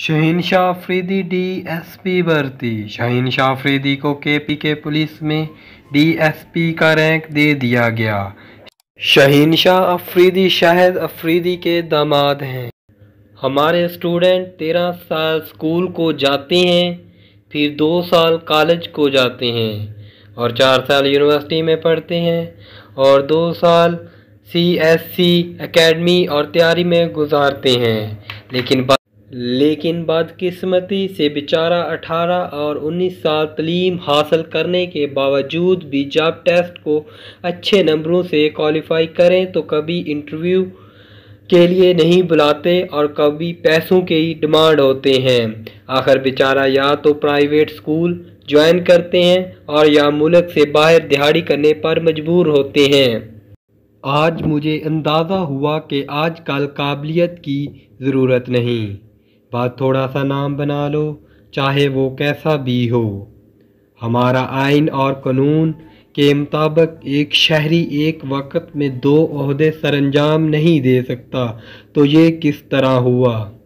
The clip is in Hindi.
Shaheen Shah Afridi D S P भर्ती शहीन शाह अफरीदी को के पी के पुलिस में डी एस पी का रैंक दे दिया गया शहीन शाह अफरीदी शाहिद अफरीदी के दामाद हैं हमारे स्टूडेंट तेरह साल स्कूल को जाते हैं फिर दो साल कॉलेज को जाते हैं और चार साल यूनिवर्सिटी में पढ़ते हैं और दो साल सी एस सी अकेडमी और तैयारी में गुजारते हैं लेकिन लेकिन बदकिस्मती से बेचारा अठारह और उन्नीस साल तलीम हासिल करने के बावजूद भी जब टेस्ट को अच्छे नंबरों से क्वालिफाई करें तो कभी इंटरव्यू के लिए नहीं बुलाते और कभी पैसों के ही डिमांड होते हैं आखिर बेचारा या तो प्राइवेट स्कूल ज्वाइन करते हैं और या मुल्क से बाहर दिहाड़ी करने पर मजबूर होते हैं आज मुझे अंदाज़ा हुआ कि आजकल काबिलियत की ज़रूरत नहीं बस थोड़ा सा नाम बना लो चाहे वो कैसा भी हो हमारा आइन और कानून के मुताबिक एक शहरी एक वक्त में दो अहदे सरंजाम नहीं दे सकता तो ये किस तरह हुआ